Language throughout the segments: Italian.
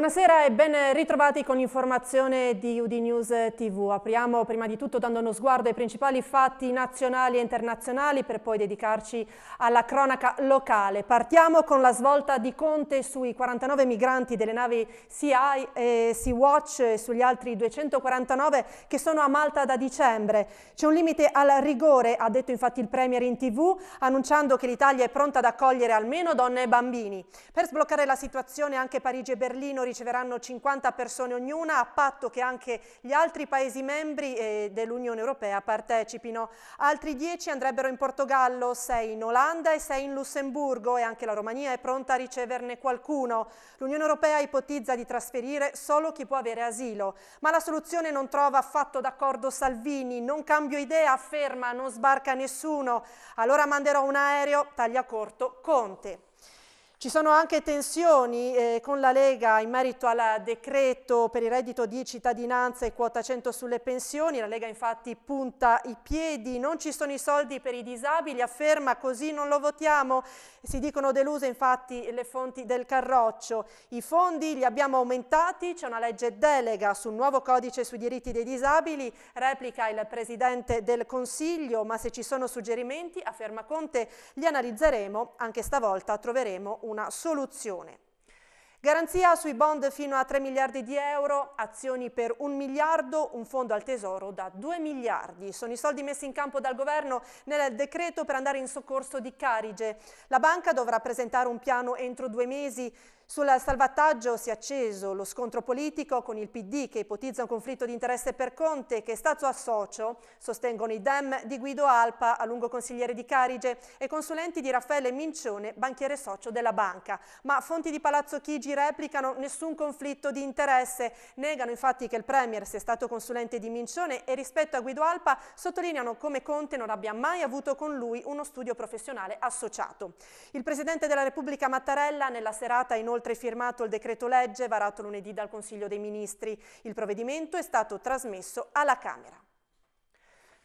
Buonasera e ben ritrovati con l'informazione di UD News TV. Apriamo prima di tutto dando uno sguardo ai principali fatti nazionali e internazionali per poi dedicarci alla cronaca locale. Partiamo con la svolta di Conte sui 49 migranti delle navi Sea, sea Watch e sugli altri 249 che sono a Malta da dicembre. C'è un limite al rigore, ha detto infatti il Premier in TV, annunciando che l'Italia è pronta ad accogliere almeno donne e bambini. Per sbloccare la situazione anche Parigi e Berlino riceveranno 50 persone ognuna, a patto che anche gli altri Paesi membri eh, dell'Unione Europea partecipino. Altri 10 andrebbero in Portogallo, 6 in Olanda e 6 in Lussemburgo e anche la Romania è pronta a riceverne qualcuno. L'Unione Europea ipotizza di trasferire solo chi può avere asilo, ma la soluzione non trova affatto d'accordo Salvini, non cambio idea, afferma, non sbarca nessuno, allora manderò un aereo, taglia corto, Conte. Ci sono anche tensioni eh, con la Lega in merito al decreto per il reddito di cittadinanza e quota 100 sulle pensioni, la Lega infatti punta i piedi, non ci sono i soldi per i disabili, afferma così non lo votiamo, si dicono deluse infatti le fonti del Carroccio, i fondi li abbiamo aumentati, c'è una legge delega sul nuovo codice sui diritti dei disabili, replica il Presidente del Consiglio, ma se ci sono suggerimenti, afferma Conte, li analizzeremo, anche stavolta troveremo un una soluzione. Garanzia sui bond fino a 3 miliardi di euro, azioni per 1 miliardo, un fondo al tesoro da 2 miliardi. Sono i soldi messi in campo dal governo nel decreto per andare in soccorso di Carige. La banca dovrà presentare un piano entro due mesi sul salvataggio si è acceso lo scontro politico con il PD che ipotizza un conflitto di interesse per Conte che è stato a sostengono i Dem di Guido Alpa, a lungo consigliere di Carige, e consulenti di Raffaele Mincione, banchiere socio della banca. Ma fonti di Palazzo Chigi replicano nessun conflitto di interesse, negano infatti che il Premier sia stato consulente di Mincione e rispetto a Guido Alpa sottolineano come Conte non abbia mai avuto con lui uno studio professionale associato. Il Presidente della Repubblica Mattarella nella serata inoltre inoltre firmato il decreto legge varato lunedì dal Consiglio dei Ministri. Il provvedimento è stato trasmesso alla Camera.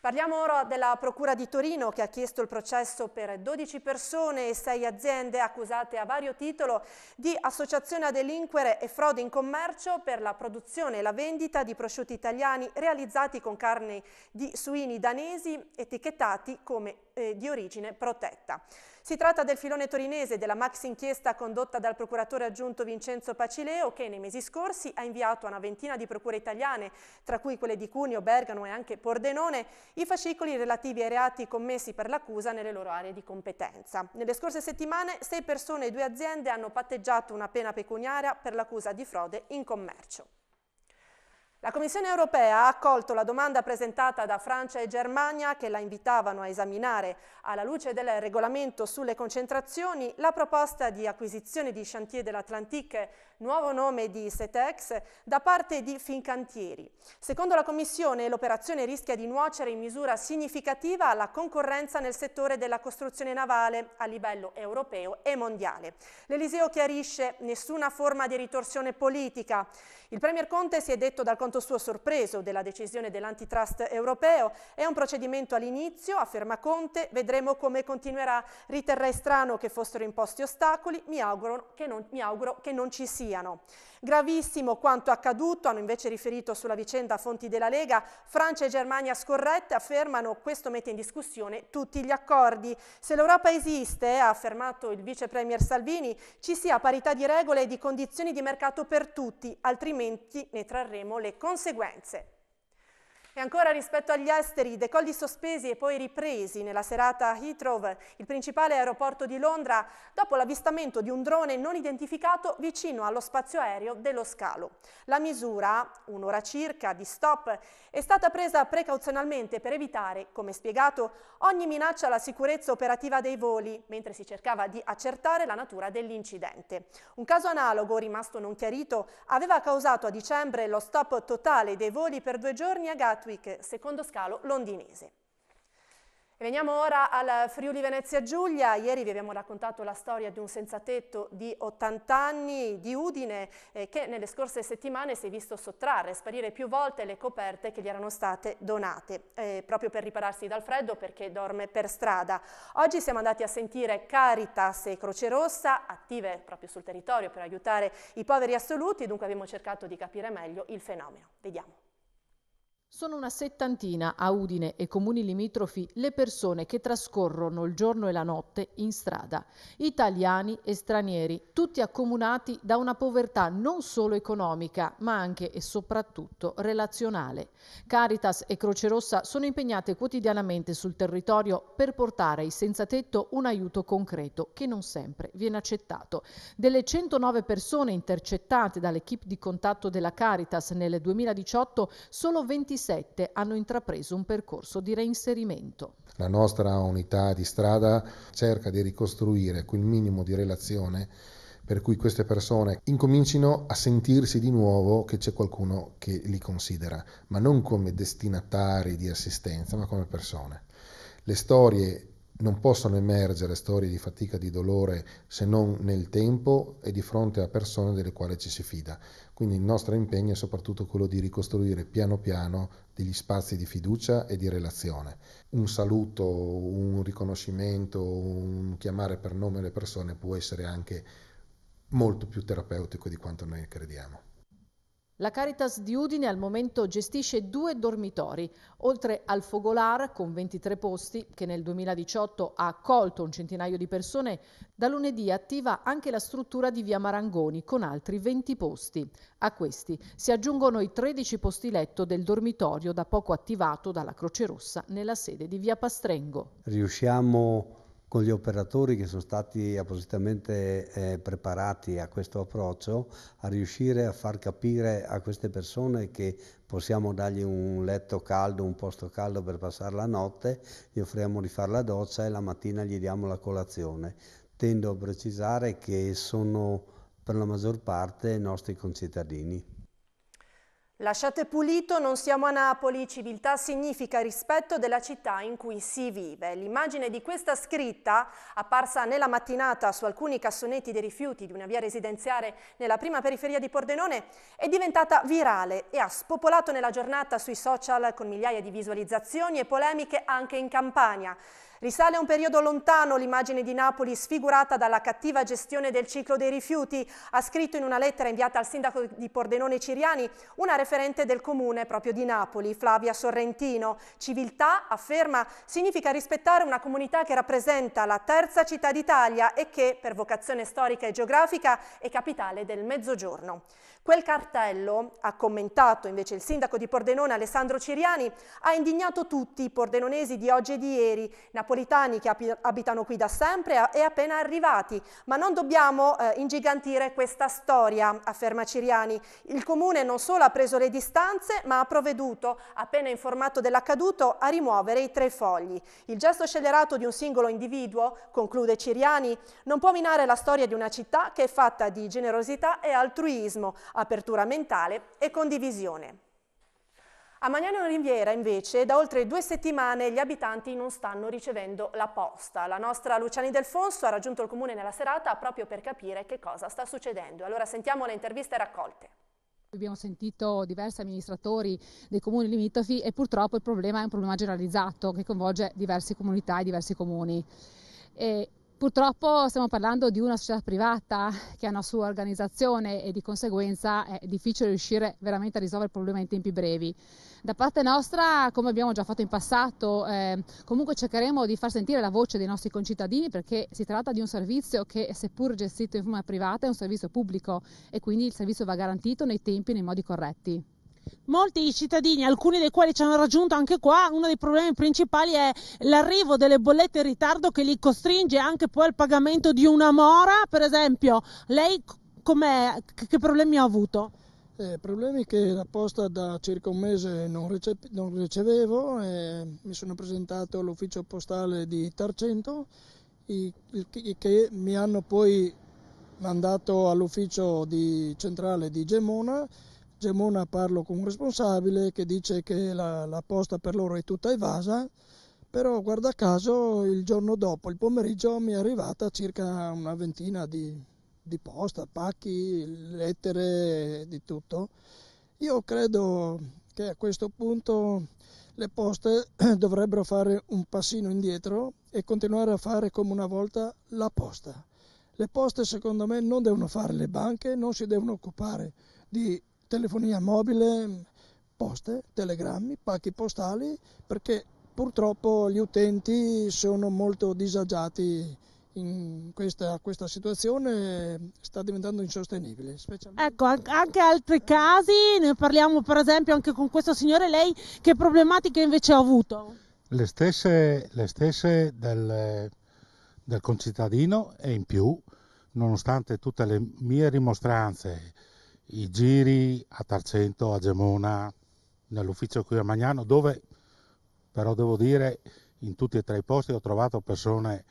Parliamo ora della Procura di Torino che ha chiesto il processo per 12 persone e 6 aziende accusate a vario titolo di associazione a delinquere e frode in commercio per la produzione e la vendita di prosciutti italiani realizzati con carne di suini danesi etichettati come eh, di origine protetta. Si tratta del filone torinese della max inchiesta condotta dal procuratore aggiunto Vincenzo Pacileo che nei mesi scorsi ha inviato a una ventina di procure italiane, tra cui quelle di Cuneo, Bergamo e anche Pordenone, i fascicoli relativi ai reati commessi per l'accusa nelle loro aree di competenza. Nelle scorse settimane sei persone e due aziende hanno patteggiato una pena pecuniaria per l'accusa di frode in commercio. La Commissione europea ha accolto la domanda presentata da Francia e Germania che la invitavano a esaminare, alla luce del regolamento sulle concentrazioni, la proposta di acquisizione di Chantier dell'Atlantique nuovo nome di Setex, da parte di Fincantieri. Secondo la Commissione l'operazione rischia di nuocere in misura significativa alla concorrenza nel settore della costruzione navale a livello europeo e mondiale. L'Eliseo chiarisce nessuna forma di ritorsione politica. Il Premier Conte si è detto dal conto suo sorpreso della decisione dell'antitrust europeo. È un procedimento all'inizio, afferma Conte, vedremo come continuerà. Riterrei strano che fossero imposti ostacoli, mi auguro che non, mi auguro che non ci sia siano. Gravissimo quanto accaduto, hanno invece riferito sulla vicenda fonti della Lega, Francia e Germania scorrette affermano questo mette in discussione tutti gli accordi. Se l'Europa esiste, ha affermato il vice premier Salvini, ci sia parità di regole e di condizioni di mercato per tutti, altrimenti ne trarremo le conseguenze. E ancora rispetto agli esteri, decolli sospesi e poi ripresi nella serata a Heathrow, il principale aeroporto di Londra, dopo l'avvistamento di un drone non identificato vicino allo spazio aereo dello scalo. La misura, un'ora circa di stop, è stata presa precauzionalmente per evitare, come spiegato, ogni minaccia alla sicurezza operativa dei voli, mentre si cercava di accertare la natura dell'incidente. Un caso analogo, rimasto non chiarito, aveva causato a dicembre lo stop totale dei voli per due giorni a Gatwick Gatwick, secondo scalo londinese. E veniamo ora al Friuli Venezia Giulia, ieri vi abbiamo raccontato la storia di un senzatetto di 80 anni di Udine eh, che nelle scorse settimane si è visto sottrarre, sparire più volte le coperte che gli erano state donate, eh, proprio per ripararsi dal freddo perché dorme per strada. Oggi siamo andati a sentire Caritas e Croce Rossa, attive proprio sul territorio per aiutare i poveri assoluti, dunque abbiamo cercato di capire meglio il fenomeno. Vediamo. Sono una settantina a Udine e comuni limitrofi le persone che trascorrono il giorno e la notte in strada, italiani e stranieri, tutti accomunati da una povertà non solo economica, ma anche e soprattutto relazionale. Caritas e Croce Rossa sono impegnate quotidianamente sul territorio per portare ai senza tetto un aiuto concreto che non sempre viene accettato. Delle 109 persone intercettate dall'equipe di contatto della Caritas nel 2018, solo 26 27 hanno intrapreso un percorso di reinserimento. La nostra unità di strada cerca di ricostruire quel minimo di relazione per cui queste persone incomincino a sentirsi di nuovo che c'è qualcuno che li considera, ma non come destinatari di assistenza, ma come persone. Le storie non possono emergere storie di fatica, di dolore, se non nel tempo e di fronte a persone delle quali ci si fida. Quindi il nostro impegno è soprattutto quello di ricostruire piano piano degli spazi di fiducia e di relazione. Un saluto, un riconoscimento, un chiamare per nome le persone può essere anche molto più terapeutico di quanto noi crediamo. La Caritas di Udine al momento gestisce due dormitori, oltre al Fogolar con 23 posti che nel 2018 ha accolto un centinaio di persone, da lunedì attiva anche la struttura di Via Marangoni con altri 20 posti. A questi si aggiungono i 13 posti letto del dormitorio da poco attivato dalla Croce Rossa nella sede di Via Pastrengo. Riusciamo con gli operatori che sono stati appositamente eh, preparati a questo approccio, a riuscire a far capire a queste persone che possiamo dargli un letto caldo, un posto caldo per passare la notte, gli offriamo di fare la doccia e la mattina gli diamo la colazione. Tendo a precisare che sono per la maggior parte nostri concittadini. Lasciate pulito, non siamo a Napoli, civiltà significa rispetto della città in cui si vive. L'immagine di questa scritta, apparsa nella mattinata su alcuni cassonetti dei rifiuti di una via residenziale nella prima periferia di Pordenone, è diventata virale e ha spopolato nella giornata sui social con migliaia di visualizzazioni e polemiche anche in Campania. Risale a un periodo lontano l'immagine di Napoli sfigurata dalla cattiva gestione del ciclo dei rifiuti, ha scritto in una lettera inviata al sindaco di Pordenone Ciriani una referente del comune proprio di Napoli, Flavia Sorrentino. Civiltà, afferma, significa rispettare una comunità che rappresenta la terza città d'Italia e che, per vocazione storica e geografica, è capitale del Mezzogiorno. Quel cartello, ha commentato invece il sindaco di Pordenone Alessandro Ciriani, ha indignato tutti i pordenonesi di oggi e di ieri, napolitani che abitano qui da sempre e appena arrivati. Ma non dobbiamo eh, ingigantire questa storia, afferma Ciriani. Il comune non solo ha preso le distanze, ma ha provveduto, appena informato dell'accaduto, a rimuovere i tre fogli. Il gesto scellerato di un singolo individuo, conclude Ciriani, non può minare la storia di una città che è fatta di generosità e altruismo, apertura mentale e condivisione. A Magnano Riviera invece da oltre due settimane gli abitanti non stanno ricevendo la posta. La nostra Luciani Delfonso ha raggiunto il comune nella serata proprio per capire che cosa sta succedendo. Allora sentiamo le interviste raccolte. Abbiamo sentito diversi amministratori dei comuni limitrofi e purtroppo il problema è un problema generalizzato che coinvolge diverse comunità e diversi comuni. E Purtroppo stiamo parlando di una società privata che ha una sua organizzazione e di conseguenza è difficile riuscire veramente a risolvere il problema in tempi brevi. Da parte nostra, come abbiamo già fatto in passato, eh, comunque cercheremo di far sentire la voce dei nostri concittadini perché si tratta di un servizio che seppur gestito in forma privata è un servizio pubblico e quindi il servizio va garantito nei tempi e nei modi corretti. Molti cittadini, alcuni dei quali ci hanno raggiunto anche qua, uno dei problemi principali è l'arrivo delle bollette in ritardo che li costringe anche poi al pagamento di una mora, per esempio. Lei che problemi ha avuto? Eh, problemi che la posta da circa un mese non, recep- non ricevevo, eh, mi sono presentato all'ufficio postale di Tarcento i, i, che mi hanno poi mandato all'ufficio di centrale di Gemona Gemona parlo con un responsabile che dice che la, la posta per loro è tutta evasa, però guarda caso il giorno dopo, il pomeriggio, mi è arrivata circa una ventina di, di posta, pacchi, lettere, di tutto. Io credo che a questo punto le poste dovrebbero fare un passino indietro e continuare a fare come una volta la posta. Le poste secondo me non devono fare le banche, non si devono occupare di telefonia mobile, poste, telegrammi, pacchi postali, perché purtroppo gli utenti sono molto disagiati in questa, questa, situazione sta diventando insostenibile. Ecco, anche altri casi, ne parliamo per esempio anche con questo signore, lei che problematiche invece ha avuto? Le stesse, le stesse del, del concittadino e in più, nonostante tutte le mie rimostranze, i giri a Tarcento, a Gemona, nell'ufficio qui a Magnano, dove però devo dire in tutti e tre i posti ho trovato persone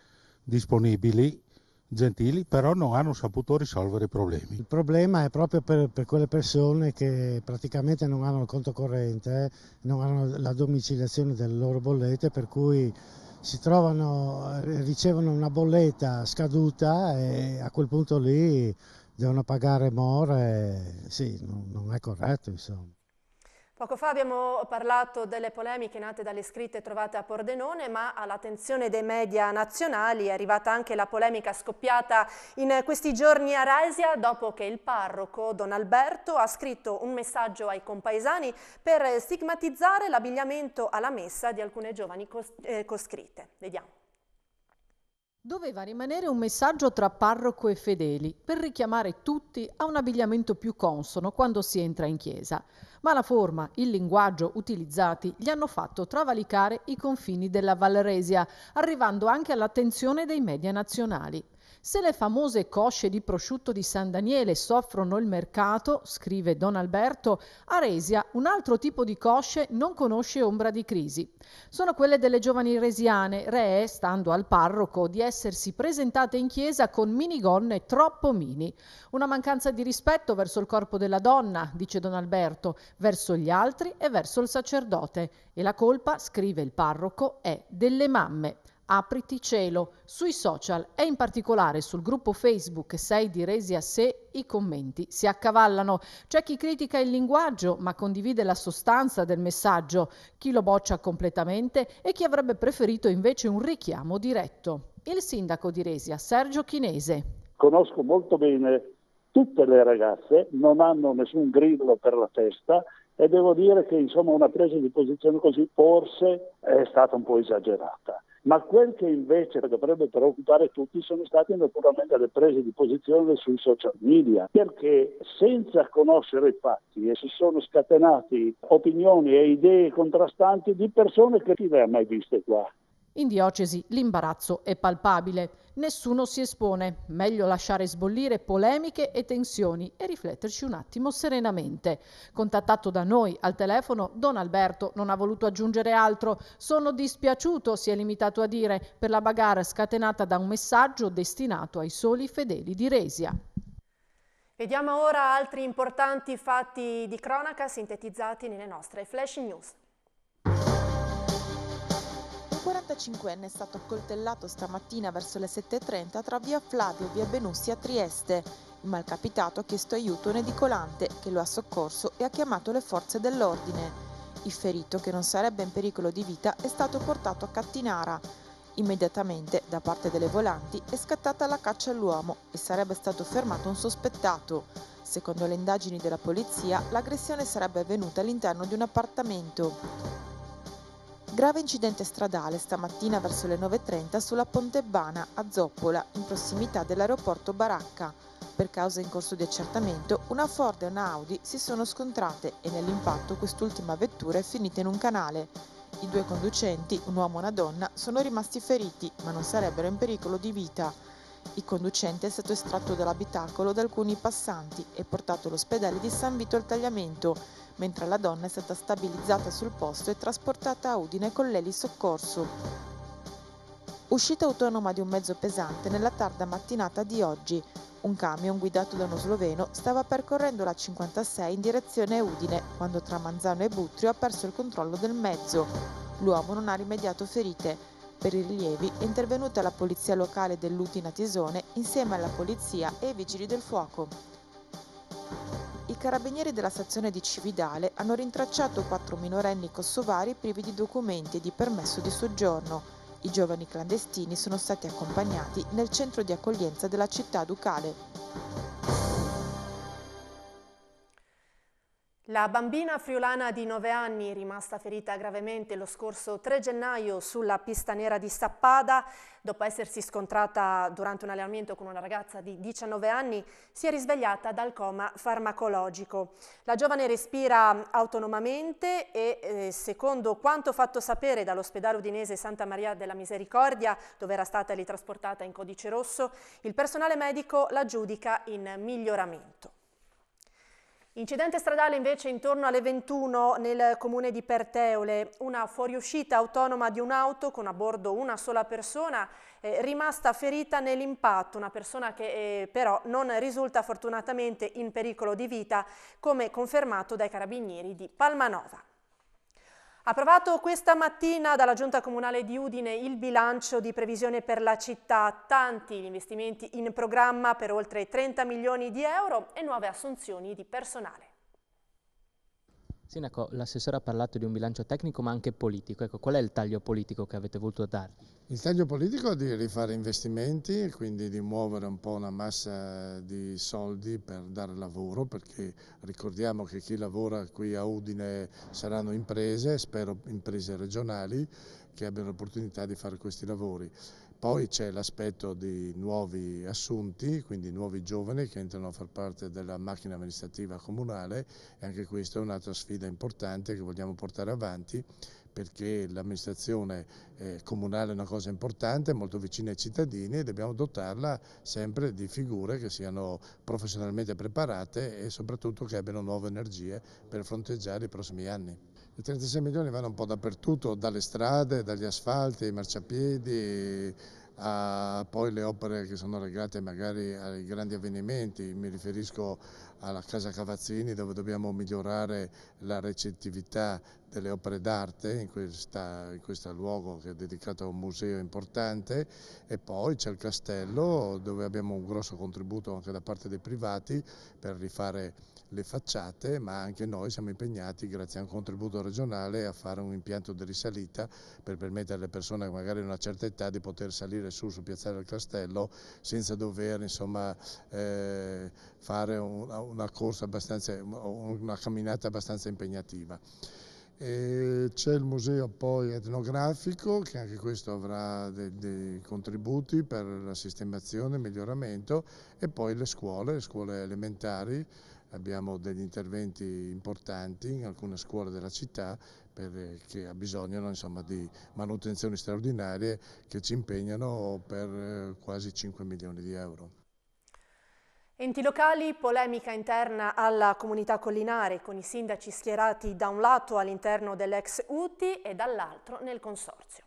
disponibili, gentili, però non hanno saputo risolvere i problemi. Il problema è proprio per, per quelle persone che praticamente non hanno il conto corrente, non hanno la domiciliazione delle loro bollette, per cui si trovano, ricevono una bolletta scaduta e a quel punto lì devono pagare more, sì, non, non è corretto insomma. Poco fa abbiamo parlato delle polemiche nate dalle scritte trovate a Pordenone, ma all'attenzione dei media nazionali è arrivata anche la polemica scoppiata in questi giorni a Resia dopo che il parroco Don Alberto ha scritto un messaggio ai compaesani per stigmatizzare l'abbigliamento alla messa di alcune giovani cos eh, coscritte. Vediamo. Doveva rimanere un messaggio tra parroco e fedeli per richiamare tutti a un abbigliamento più consono quando si entra in chiesa, ma la forma, il linguaggio utilizzati gli hanno fatto travalicare i confini della Valresia, arrivando anche all'attenzione dei media nazionali. Se le famose cosce di prosciutto di San Daniele soffrono il mercato, scrive Don Alberto, a Resia un altro tipo di cosce non conosce ombra di crisi. Sono quelle delle giovani resiane, ree, stando al parroco, di essersi presentate in chiesa con minigonne troppo mini. Una mancanza di rispetto verso il corpo della donna, dice Don Alberto, verso gli altri e verso il sacerdote. E la colpa, scrive il parroco, è delle mamme. Apriti Cielo sui social e in particolare sul gruppo Facebook 6 di Resi a sé i commenti si accavallano. C'è chi critica il linguaggio ma condivide la sostanza del messaggio, chi lo boccia completamente e chi avrebbe preferito invece un richiamo diretto. Il sindaco di Resia, Sergio Chinese. Conosco molto bene tutte le ragazze, non hanno nessun grillo per la testa e devo dire che insomma, una presa di posizione così forse è stata un po' esagerata ma quel che invece dovrebbe preoccupare tutti sono state naturalmente le prese di posizione sui social media, perché senza conoscere i fatti eh, si sono scatenati opinioni e idee contrastanti di persone che chi le ha mai viste qua. In diocesi l'imbarazzo è palpabile, nessuno si espone, meglio lasciare sbollire polemiche e tensioni e rifletterci un attimo serenamente. Contattato da noi al telefono, Don Alberto non ha voluto aggiungere altro, sono dispiaciuto, si è limitato a dire, per la bagarre scatenata da un messaggio destinato ai soli fedeli di Resia. Vediamo ora altri importanti fatti di cronaca sintetizzati nelle nostre flash news. 45enne è stato accoltellato stamattina verso le 7.30 tra via Flavio e via Benussi a Trieste. Il malcapitato ha chiesto aiuto a un edicolante che lo ha soccorso e ha chiamato le forze dell'ordine. Il ferito, che non sarebbe in pericolo di vita, è stato portato a Cattinara. Immediatamente, da parte delle volanti, è scattata la caccia all'uomo e sarebbe stato fermato un sospettato. Secondo le indagini della polizia, l'aggressione sarebbe avvenuta all'interno di un appartamento. Grave incidente stradale stamattina verso le 9.30 sulla Ponte a Zoppola, in prossimità dell'aeroporto Baracca. Per causa in corso di accertamento, una Ford e una Audi si sono scontrate e nell'impatto quest'ultima vettura è finita in un canale. I due conducenti, un uomo e una donna, sono rimasti feriti, ma non sarebbero in pericolo di vita. Il conducente è stato estratto dall'abitacolo da alcuni passanti e portato all'ospedale di San Vito al Tagliamento, mentre la donna è stata stabilizzata sul posto e trasportata a Udine con l'Eli Soccorso. Uscita autonoma di un mezzo pesante nella tarda mattinata di oggi, un camion guidato da uno sloveno stava percorrendo la 56 in direzione Udine quando tra Manzano e Butrio ha perso il controllo del mezzo. L'uomo non ha rimediato ferite. Per i rilievi è intervenuta la polizia locale dell'Utina Tisone insieme alla polizia e ai vigili del fuoco. I carabinieri della stazione di Cividale hanno rintracciato quattro minorenni kosovari privi di documenti e di permesso di soggiorno. I giovani clandestini sono stati accompagnati nel centro di accoglienza della città ducale. La bambina friulana di 9 anni, rimasta ferita gravemente lo scorso 3 gennaio sulla pista nera di Sappada, dopo essersi scontrata durante un allenamento con una ragazza di 19 anni, si è risvegliata dal coma farmacologico. La giovane respira autonomamente e, eh, secondo quanto fatto sapere dall'ospedale udinese Santa Maria della Misericordia, dove era stata ritrasportata in codice rosso, il personale medico la giudica in miglioramento. Incidente stradale invece intorno alle 21 nel comune di Perteole, una fuoriuscita autonoma di un'auto con a bordo una sola persona eh, rimasta ferita nell'impatto, una persona che eh, però non risulta fortunatamente in pericolo di vita come confermato dai carabinieri di Palmanova. Approvato questa mattina dalla Giunta Comunale di Udine il bilancio di previsione per la città, tanti gli investimenti in programma per oltre 30 milioni di euro e nuove assunzioni di personale. Sindaco, l'assessore ha parlato di un bilancio tecnico ma anche politico. Ecco, qual è il taglio politico che avete voluto dare? Il taglio politico è di rifare investimenti e quindi di muovere un po' una massa di soldi per dare lavoro, perché ricordiamo che chi lavora qui a Udine saranno imprese, spero imprese regionali, che abbiano l'opportunità di fare questi lavori. Poi c'è l'aspetto di nuovi assunti, quindi nuovi giovani che entrano a far parte della macchina amministrativa comunale e anche questa è un'altra sfida importante che vogliamo portare avanti perché l'amministrazione eh, comunale è una cosa importante, molto vicina ai cittadini e dobbiamo dotarla sempre di figure che siano professionalmente preparate e soprattutto che abbiano nuove energie per fronteggiare i prossimi anni. I 36 milioni vanno un po' dappertutto, dalle strade, dagli asfalti, ai marciapiedi, a poi le opere che sono legate magari ai grandi avvenimenti, mi riferisco alla Casa Cavazzini dove dobbiamo migliorare la recettività delle opere d'arte in, in questo luogo che è dedicato a un museo importante e poi c'è il castello dove abbiamo un grosso contributo anche da parte dei privati per rifare le facciate, ma anche noi siamo impegnati, grazie a un contributo regionale, a fare un impianto di risalita per permettere alle persone magari a una certa età di poter salire su su Piazzale del Castello senza dover insomma, eh, fare una, una corsa abbastanza, una camminata abbastanza impegnativa. C'è il museo poi etnografico che anche questo avrà dei, dei, contributi per la sistemazione, e miglioramento e poi le scuole, le scuole elementari abbiamo degli interventi importanti in alcune scuole della città eh, che ha bisogno insomma, di manutenzioni straordinarie che ci impegnano per eh, quasi 5 milioni di euro. Enti locali, polemica interna alla comunità collinare con i sindaci schierati da un lato all'interno dell'ex UTI e dall'altro nel consorzio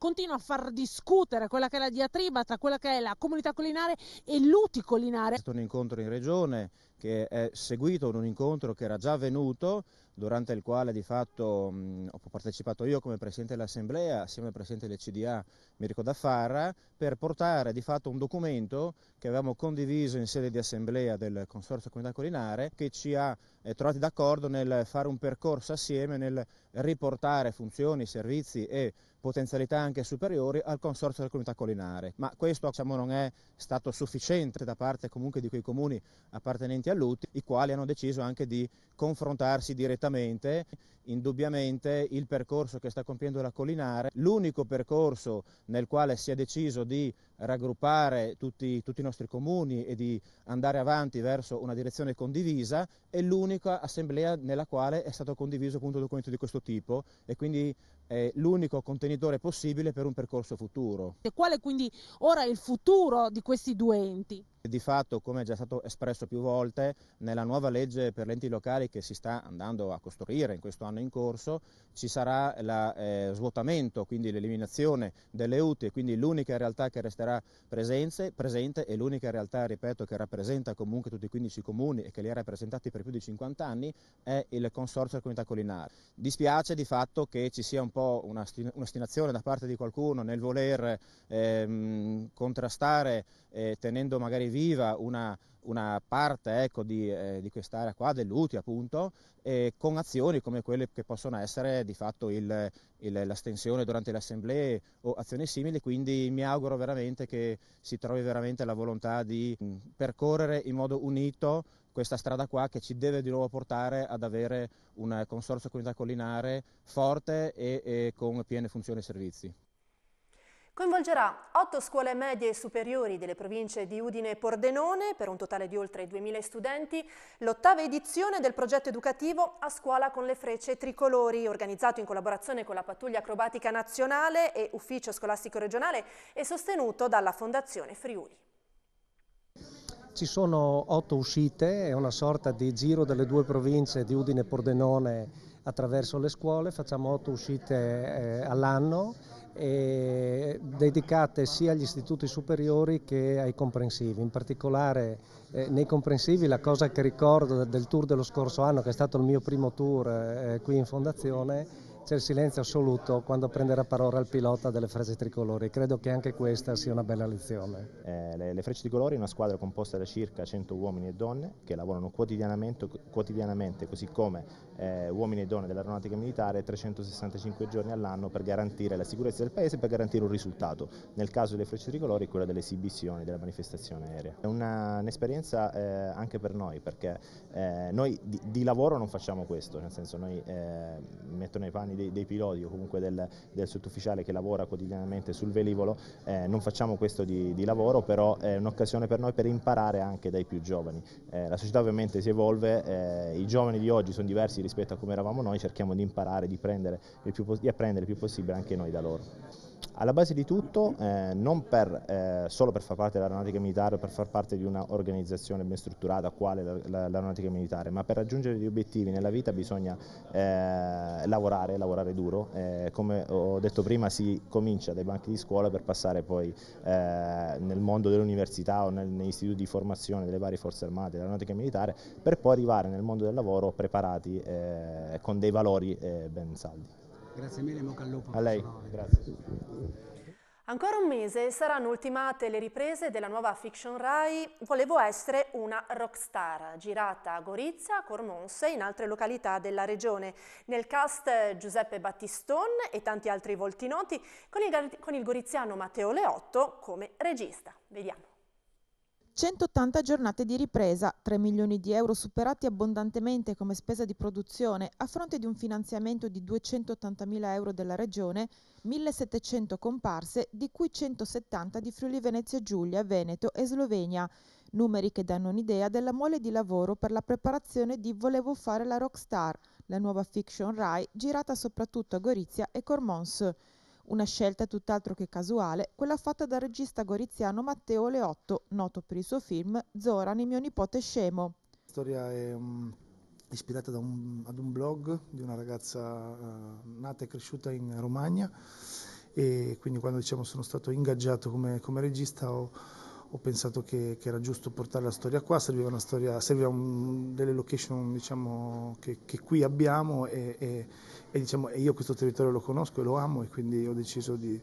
continua a far discutere quella che è la diatriba tra quella che è la comunità collinare e l'uticolinare. È stato un incontro in regione che è seguito ad un incontro che era già avvenuto durante il quale di fatto mh, ho partecipato io come Presidente dell'Assemblea assieme al Presidente del CDA Mirko Daffarra per portare di fatto un documento che avevamo condiviso in sede di Assemblea del Consorzio Comunità Collinare che ci ha eh, trovati d'accordo nel fare un percorso assieme nel riportare funzioni, servizi e potenzialità anche superiori al Consorzio della Comunità Collinare. Ma questo diciamo, non è stato sufficiente da parte comunque di quei comuni appartenenti all'UTI, i quali hanno deciso anche di confrontarsi direttamente. Indubbiamente il percorso che sta compiendo la Collinare, l'unico percorso nel quale si è deciso di raggruppare tutti, tutti i nostri comuni e di andare avanti verso una direzione condivisa, è l'unica assemblea nella quale è stato condiviso appunto un documento di questo tipo e quindi è l'unico contenitore possibile per un percorso futuro. E qual è quindi ora il futuro di questi due enti? Di fatto, come è già stato espresso più volte, nella nuova legge per gli enti locali che si sta andando a costruire in questo anno in corso, ci sarà lo eh, svuotamento, quindi l'eliminazione delle UTI, quindi l'unica realtà che resterà presenze, presente e l'unica realtà, ripeto, che rappresenta comunque tutti i 15 comuni e che li ha rappresentati per più di 50 anni è il Consorzio della Comunità Collinare. Dispiace di fatto che ci sia un po' un'ostinazione da parte di qualcuno nel voler ehm, contrastare eh, tenendo magari viva una una parte ecco, di, eh, di quest'area qua, dell'UTI appunto, eh, con azioni come quelle che possono essere di fatto il, il, l'astensione durante le assemblee o azioni simili, quindi mi auguro veramente che si trovi veramente la volontà di mm, percorrere in modo unito questa strada qua che ci deve di nuovo portare ad avere un consorzio comunità collinare forte e, e con piene funzioni e servizi. Coinvolgerà otto scuole medie e superiori delle province di Udine e Pordenone per un totale di oltre 2.000 studenti l'ottava edizione del progetto educativo A scuola con le frecce tricolori organizzato in collaborazione con la Pattuglia Acrobatica Nazionale e Ufficio Scolastico Regionale e sostenuto dalla Fondazione Friuli. Ci sono otto uscite, è una sorta di giro delle due province di Udine e Pordenone attraverso le scuole, facciamo otto uscite eh, all'anno dedicate sia agli istituti superiori che ai comprensivi. In particolare eh, nei comprensivi la cosa che ricordo del tour dello scorso anno, che è stato il mio primo tour eh, qui in fondazione, c'è il silenzio assoluto quando prenderà parola il pilota delle frecce tricolori. Credo che anche questa sia una bella lezione. Eh, le, le frecce tricolori è una squadra composta da circa 100 uomini e donne che lavorano quotidianamente, quotidianamente così come eh, uomini e donne dell'aeronautica militare 365 giorni all'anno per garantire la sicurezza del paese e per garantire un risultato. Nel caso delle frecce tricolori quella delle esibizioni, della manifestazione aerea. È un'esperienza eh, anche per noi perché eh, noi di, di, lavoro non facciamo questo, nel senso noi eh, metto nei panni dei, dei piloti o comunque del, del, sottufficiale che lavora quotidianamente sul velivolo, eh, non facciamo questo di, di lavoro, però è un'occasione per noi per imparare anche dai più giovani. Eh, la società ovviamente si evolve, eh, i giovani di oggi sono diversi rispetto a come eravamo noi, cerchiamo di imparare, di, prendere più, di apprendere il più possibile anche noi da loro alla base di tutto, eh, non per, eh, solo per far parte dell'aeronautica militare o per far parte di un'organizzazione ben strutturata quale l'aeronautica militare, ma per raggiungere gli obiettivi nella vita bisogna eh, lavorare, lavorare duro. Eh, come ho detto prima si comincia dai banchi di scuola per passare poi eh, nel mondo dell'università o nel, negli istituti di formazione delle varie forze armate, dell'aeronautica militare, per poi arrivare nel mondo del lavoro preparati eh, con dei valori ben saldi. Grazie mille, Moca al lupo. A lei, grazie. Ancora un mese saranno ultimate le riprese della nuova fiction Rai Volevo essere una rockstar, girata a Gorizia, Cormonse e in altre località della regione. Nel cast Giuseppe Battiston e tanti altri volti noti, con il, con il goriziano Matteo Leotto come regista. Vediamo. 180 giornate di ripresa, 3 milioni di euro superati abbondantemente come spesa di produzione a fronte di un finanziamento di 280 mila euro della Regione, 1700 comparse, di cui 170 di Friuli Venezia Giulia, Veneto e Slovenia. Numeri che danno un'idea della mole di lavoro per la preparazione di Volevo fare la rockstar, la nuova fiction Rai girata soprattutto a Gorizia e Cormons. Una scelta tutt'altro che casuale, quella fatta dal regista goriziano Matteo Leotto, noto per il suo film Zoran, mio nipote scemo. La storia è um, ispirata un, ad un blog di una ragazza uh, nata e cresciuta in Romagna e quindi quando diciamo, sono stato ingaggiato come, come regista ho ho pensato che, che, era giusto portare la storia qua, serviva una storia, serviva un, delle location diciamo, che, che, qui abbiamo e, e, e, diciamo, e, io questo territorio lo conosco e lo amo e quindi ho deciso di,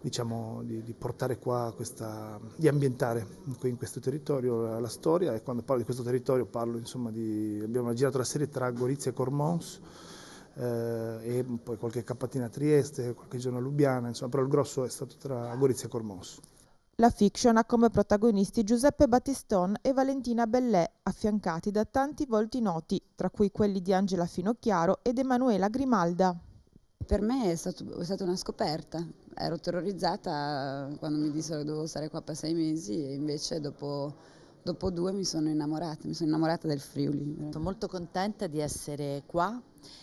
diciamo, di, di portare qua questa, di ambientare in questo territorio la, la, storia e quando parlo di questo territorio parlo insomma di, abbiamo girato la serie tra Gorizia e Cormons eh, e poi qualche cappatina a Trieste, qualche giorno a Lubiana, insomma, però il grosso è stato tra Gorizia e Cormons. La fiction ha come protagonisti Giuseppe Battiston e Valentina Bellè, affiancati da tanti volti noti, tra cui quelli di Angela Finocchiaro ed Emanuela Grimalda. Per me è, stato, è stata una scoperta. Ero terrorizzata quando mi dissero che dovevo stare qua per sei mesi e invece dopo Dopo due mi sono innamorata, mi sono innamorata del Friuli. Sono molto contenta di essere qua,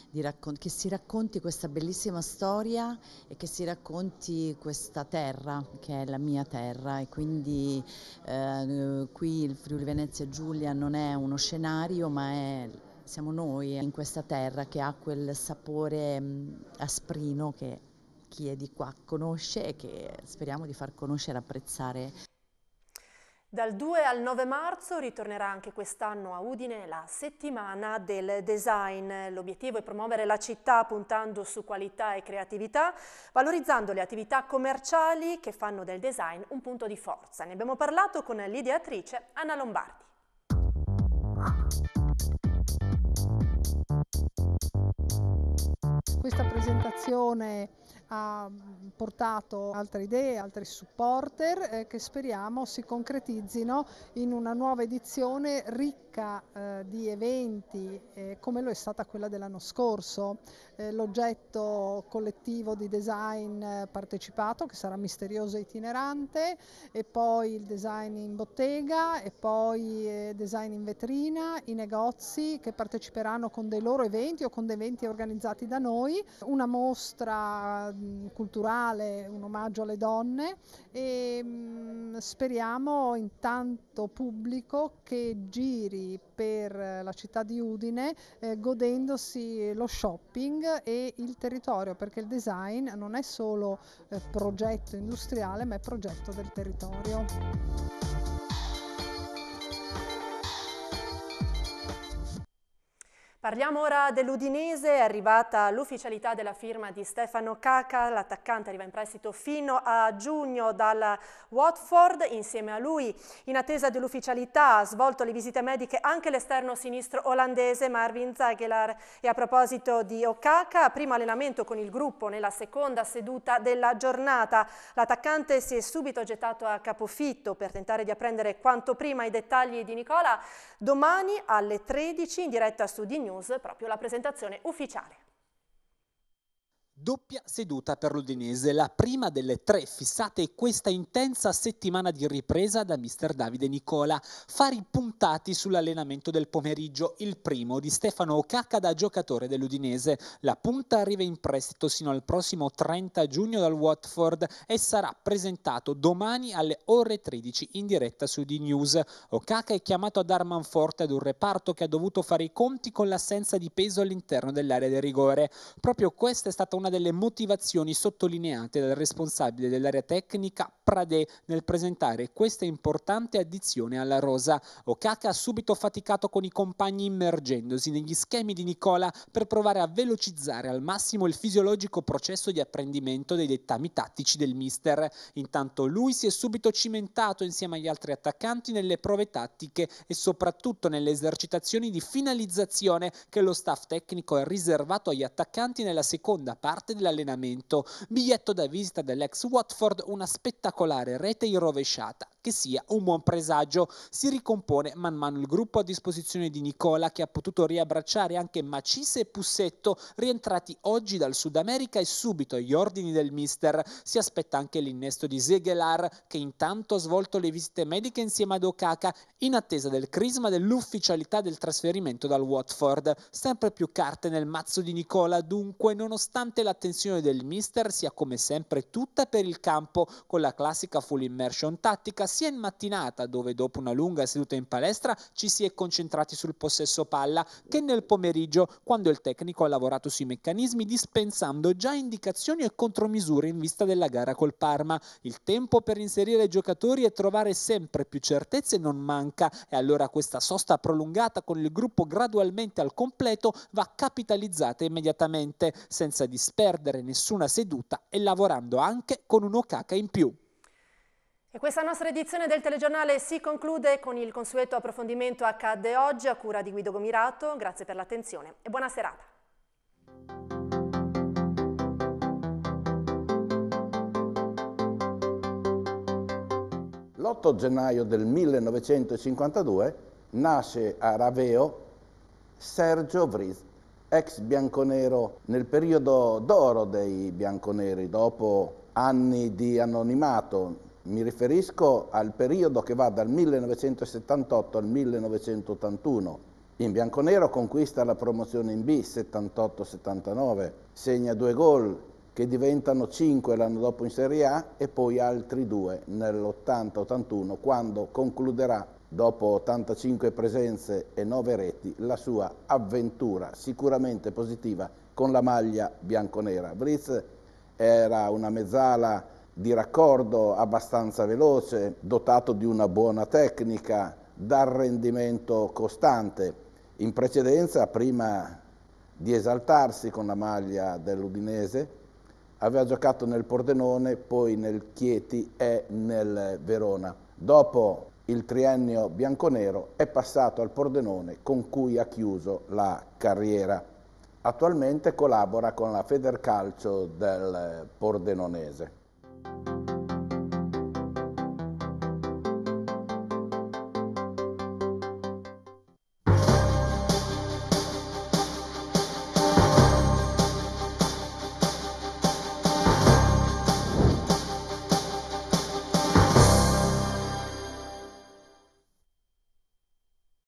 di raccon- che si racconti questa bellissima storia e che si racconti questa terra che è la mia terra e quindi eh, qui il Friuli Venezia Giulia non è uno scenario ma è siamo noi in questa terra che ha quel sapore mm, asprino che chi è di qua conosce e che speriamo di far conoscere e apprezzare. Dal 2 al 9 marzo ritornerà anche quest'anno a Udine la settimana del design. L'obiettivo è promuovere la città puntando su qualità e creatività, valorizzando le attività commerciali che fanno del design un punto di forza. Ne abbiamo parlato con l'ideatrice Anna Lombardi. Questa presentazione ha portato altre idee, altri supporter eh, che speriamo si concretizzino in una nuova edizione ricca eh, di eventi eh, come lo è stata quella dell'anno scorso. Eh, l'oggetto collettivo di design eh, partecipato che sarà misterioso e itinerante e poi il design in bottega e poi eh, design in vetrina, i negozi che parteciperanno con dei loro eventi o con dei eventi organizzati da noi, una mostra Ehm, culturale, un omaggio alle donne e mh, mm, speriamo intanto pubblico che giri per la città di Udine eh, godendosi lo shopping e il territorio perché il design non è solo eh, progetto industriale ma è progetto del territorio. Parliamo ora dell'Udinese, è arrivata l'ufficialità della firma di Stefano Caca, l'attaccante arriva in prestito fino a giugno dal Watford, insieme a lui in attesa dell'ufficialità ha svolto le visite mediche anche l'esterno sinistro olandese Marvin Zagelar e a proposito di Okaka, primo allenamento con il gruppo nella seconda seduta della giornata, l'attaccante si è subito gettato a capofitto per tentare di apprendere quanto prima i dettagli di Nicola, domani alle 13 in diretta su Digno news proprio la presentazione ufficiale. Doppia seduta per l'Udinese, la prima delle tre fissate questa intensa settimana di ripresa da mister Davide Nicola. Fari puntati sull'allenamento del pomeriggio, il primo di Stefano Ocacca da giocatore dell'Udinese. La punta arriva in prestito sino al prossimo 30 giugno dal Watford e sarà presentato domani alle ore 13 in diretta su D-News. Ocacca è chiamato ad Armanforte ad un reparto che ha dovuto fare i conti con l'assenza di peso all'interno dell'area del rigore. Proprio questa è stata una una delle motivazioni sottolineate dal responsabile dell'area tecnica Pradé nel presentare questa importante addizione alla rosa. Okaka ha subito faticato con i compagni immergendosi negli schemi di Nicola per provare a velocizzare al massimo il fisiologico processo di apprendimento dei dettami tattici del mister. Intanto lui si è subito cimentato insieme agli altri attaccanti nelle prove tattiche e soprattutto nelle esercitazioni di finalizzazione che lo staff tecnico ha riservato agli attaccanti nella seconda parte parte dell'allenamento. Biglietto da visita dell'ex Watford, una spettacolare rete in rovesciata che sia un buon presagio. Si ricompone man mano il gruppo a disposizione di Nicola che ha potuto riabbracciare anche Macise e Pussetto, rientrati oggi dal Sud America e subito agli ordini del mister. Si aspetta anche l'innesto di Segelar che intanto ha svolto le visite mediche insieme ad Okaka in attesa del crisma dell'ufficialità del trasferimento dal Watford. Sempre più carte nel mazzo di Nicola, dunque, nonostante l'attenzione del mister sia come sempre tutta per il campo, con la classica full immersion tattica sia in mattinata, dove dopo una lunga seduta in palestra ci si è concentrati sul possesso palla, che nel pomeriggio, quando il tecnico ha lavorato sui meccanismi dispensando già indicazioni e contromisure in vista della gara col Parma. Il tempo per inserire i giocatori e trovare sempre più certezze non manca e allora questa sosta prolungata con il gruppo gradualmente al completo va capitalizzata immediatamente, senza disperdere nessuna seduta e lavorando anche con un Okaka in più. E questa nostra edizione del telegiornale si conclude con il consueto approfondimento Accadde oggi a cura di Guido Gomirato. Grazie per l'attenzione e buona serata. L'8 gennaio del 1952 nasce a Raveo Sergio Vries, ex bianconero nel periodo d'oro dei bianconeri, dopo anni di anonimato mi riferisco al periodo che va dal 1978 al 1981. In bianconero conquista la promozione in B 78-79, segna due gol che diventano cinque l'anno dopo in Serie A e poi altri due nell'80-81 quando concluderà dopo 85 presenze e 9 reti la sua avventura sicuramente positiva con la maglia bianconera. Vriz era una mezzala di raccordo abbastanza veloce, dotato di una buona tecnica, dal rendimento costante. In precedenza, prima di esaltarsi con la maglia dell'Udinese, aveva giocato nel Pordenone, poi nel Chieti e nel Verona. Dopo il triennio bianconero è passato al Pordenone con cui ha chiuso la carriera. Attualmente collabora con la Federcalcio del Pordenonese. Bye.